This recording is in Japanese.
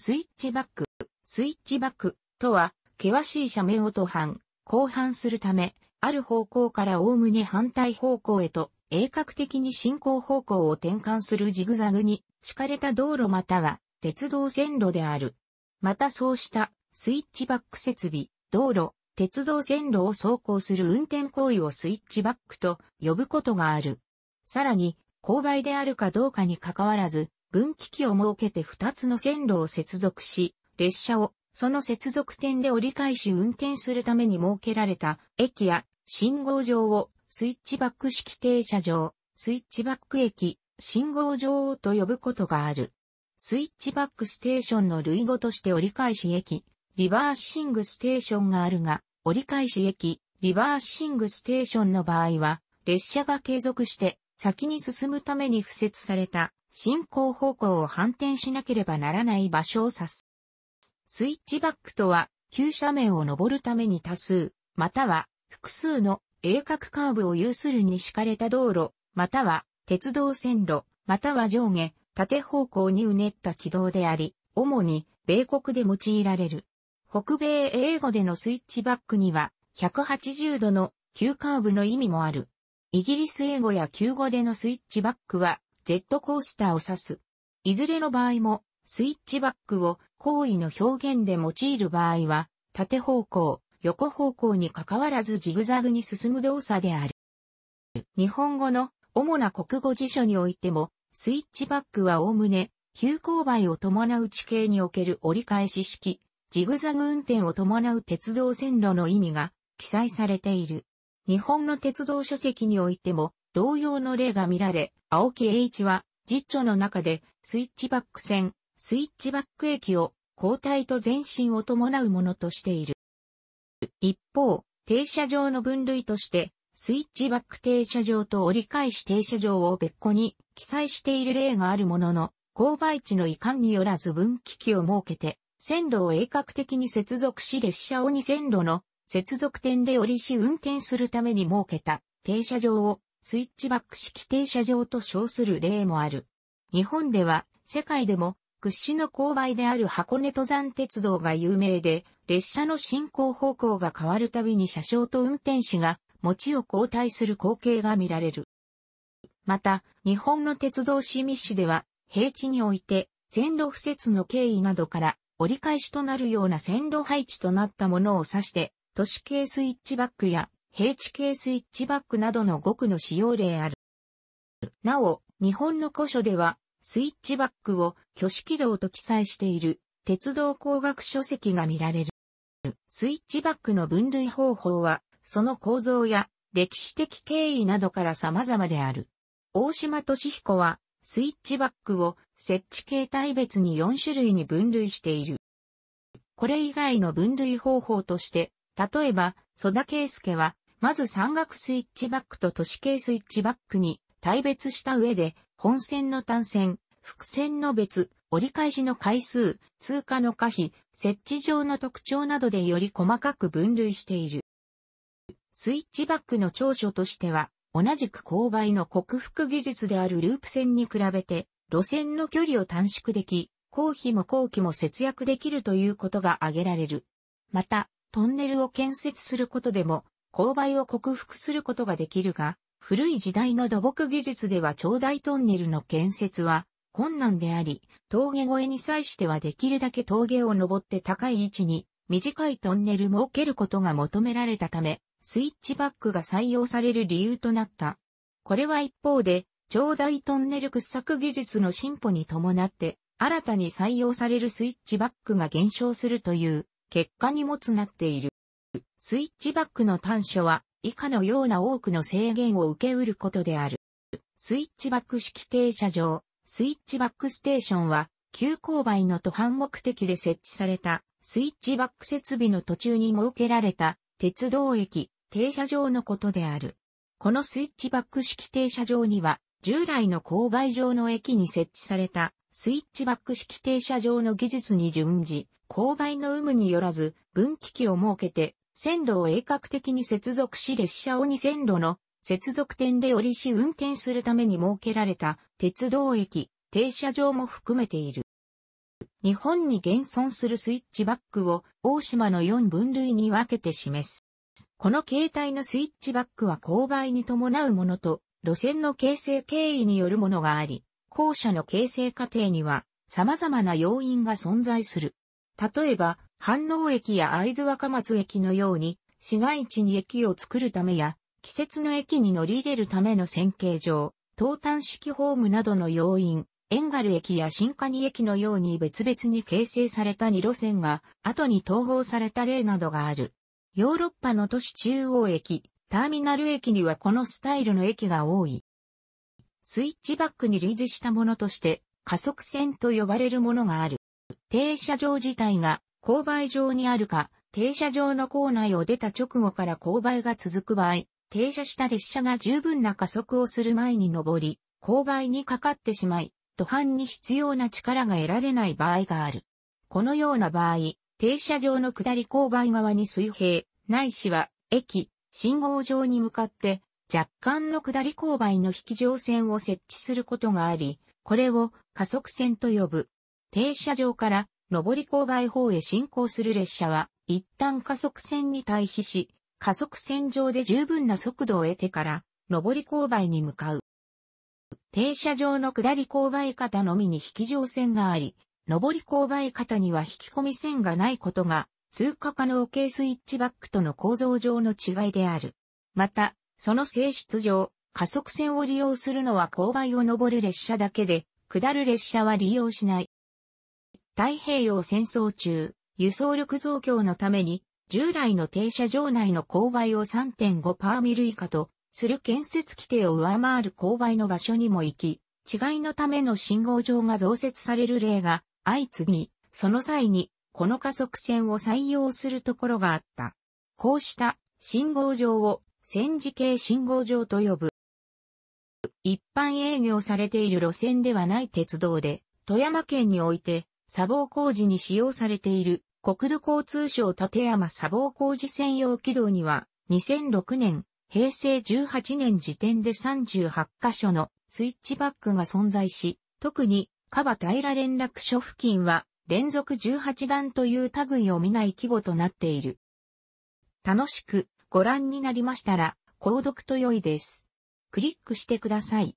スイッチバック。スイッチバックとは、険しい斜面を途半、後半するため、ある方向からおおむね反対方向へと、鋭角的に進行方向を転換するジグザグに、敷かれた道路または、鉄道線路である。またそうした、スイッチバック設備、道路、鉄道線路を走行する運転行為をスイッチバックと呼ぶことがある。さらに、勾配であるかどうかに関わらず、分岐器を設けて2つの線路を接続し、列車をその接続点で折り返し運転するために設けられた駅や信号場をスイッチバック式停車場、スイッチバック駅、信号場と呼ぶことがある。スイッチバックステーションの類語として折り返し駅、リバーシングステーションがあるが、折り返し駅、リバーシングステーションの場合は、列車が継続して先に進むために付設された進行方向を反転しなければならない場所を指す。スイッチバックとは、急斜面を登るために多数、または複数の鋭角カーブを有するに敷かれた道路、または鉄道線路、または上下、縦方向にうねった軌道であり、主に米国で用いられる。北米英語でのスイッチバックには、180度の急カーブの意味もある。イギリス英語や旧語でのスイッチバックは、ジェットコースターを指す。いずれの場合も、スイッチバックを行為の表現で用いる場合は、縦方向、横方向に関わらずジグザグに進む動作である。日本語の主な国語辞書においても、スイッチバックはおおむね、急勾配を伴う地形における折り返し式、ジグザグ運転を伴う鉄道線路の意味が記載されている。日本の鉄道書籍においても同様の例が見られ、青木栄一は、実著の中で、スイッチバック戦、スイッチバック駅を、交代と前進を伴うものとしている。一方、停車場の分類として、スイッチバック停車場と折り返し停車場を別個に記載している例があるものの、勾配地の遺憾によらず分岐器を設けて、線路を鋭角的に接続し列車を2線路の接続点で折りし運転するために設けた停車場をスイッチバック式停車場と称する例もある。日本では、世界でも屈指の勾配である箱根登山鉄道が有名で、列車の進行方向が変わるたびに車掌と運転士が、持ちを交代する光景が見られる。また、日本の鉄道市密市では、平地において、線路敷設の経緯などから、折り返しとなるような線路配置となったものを指して、都市系スイッチバックや平地系スイッチバックなどの語句の使用例ある。なお、日本の古書では、スイッチバックを挙式道と記載している鉄道工学書籍が見られる。スイッチバックの分類方法は、その構造や歴史的経緯などから様々である。大島敏彦は、スイッチバックを設置形態別に4種類に分類している。これ以外の分類方法として、例えば、ソダ圭ケは、まず山岳スイッチバックと都市系スイッチバックに対別した上で、本線の単線、伏線の別、折り返しの回数、通過の可否、設置上の特徴などでより細かく分類している。スイッチバックの長所としては、同じく勾配の克服技術であるループ線に比べて、路線の距離を短縮でき、公費も工期も節約できるということが挙げられる。また、トンネルを建設することでも、勾配を克服することができるが、古い時代の土木技術では長大トンネルの建設は困難であり、峠越えに際してはできるだけ峠を登って高い位置に短いトンネル設けることが求められたため、スイッチバックが採用される理由となった。これは一方で、長大トンネル掘削技術の進歩に伴って、新たに採用されるスイッチバックが減少するという結果にもつなっている。スイッチバックの短所は以下のような多くの制限を受け得ることである。スイッチバック式停車場、スイッチバックステーションは、急勾配の途半目的で設置された、スイッチバック設備の途中に設けられた、鉄道駅、停車場のことである。このスイッチバック式停車場には、従来の勾配上の駅に設置されたスイッチバック式停車場の技術に準じ、勾配の有無によらず分岐器を設けて線路を鋭角的に接続し列車を2線路の接続点で降りし運転するために設けられた鉄道駅停車場も含めている。日本に現存するスイッチバックを大島の4分類に分けて示す。この形態のスイッチバックは勾配に伴うものと路線の形成経緯によるものがあり、校舎の形成過程には様々な要因が存在する。例えば、反応駅や会津若松駅のように、市街地に駅を作るためや、季節の駅に乗り入れるための線形状、東端式ホームなどの要因、エンガル駅や新蟹駅のように別々に形成された2路線が後に統合された例などがある。ヨーロッパの都市中央駅、ターミナル駅にはこのスタイルの駅が多い。スイッチバックに類似したものとして、加速線と呼ばれるものがある。停車場自体が勾配上にあるか、停車場の構内を出た直後から勾配が続く場合、停車した列車が十分な加速をする前に上り、勾配にかかってしまい、途半に必要な力が得られない場合がある。このような場合、停車場の下り勾配側に水平、ないしは、駅、信号場に向かって若干の下り勾配の引き乗線を設置することがあり、これを加速線と呼ぶ。停車場から上り勾配方へ進行する列車は、一旦加速線に対比し、加速線上で十分な速度を得てから、上り勾配に向かう。停車場の下り勾配方のみに引き乗線があり、上り勾配方には引き込み線がないことが通過可能系スイッチバックとの構造上の違いである。また、その性質上、加速線を利用するのは勾配を登る列車だけで、下る列車は利用しない。太平洋戦争中、輸送力増強のために、従来の停車場内の勾配を3.5パーミル以下と、する建設規定を上回る勾配の場所にも行き、違いのための信号場が増設される例が相次ぎ、その際にこの加速線を採用するところがあった。こうした信号場を戦時系信号場と呼ぶ。一般営業されている路線ではない鉄道で、富山県において砂防工事に使用されている国土交通省立山砂防工事専用軌道には2006年、平成18年時点で38カ所のスイッチバックが存在し、特にカバ平連絡所付近は連続18弾という類を見ない規模となっている。楽しくご覧になりましたら、購読と良いです。クリックしてください。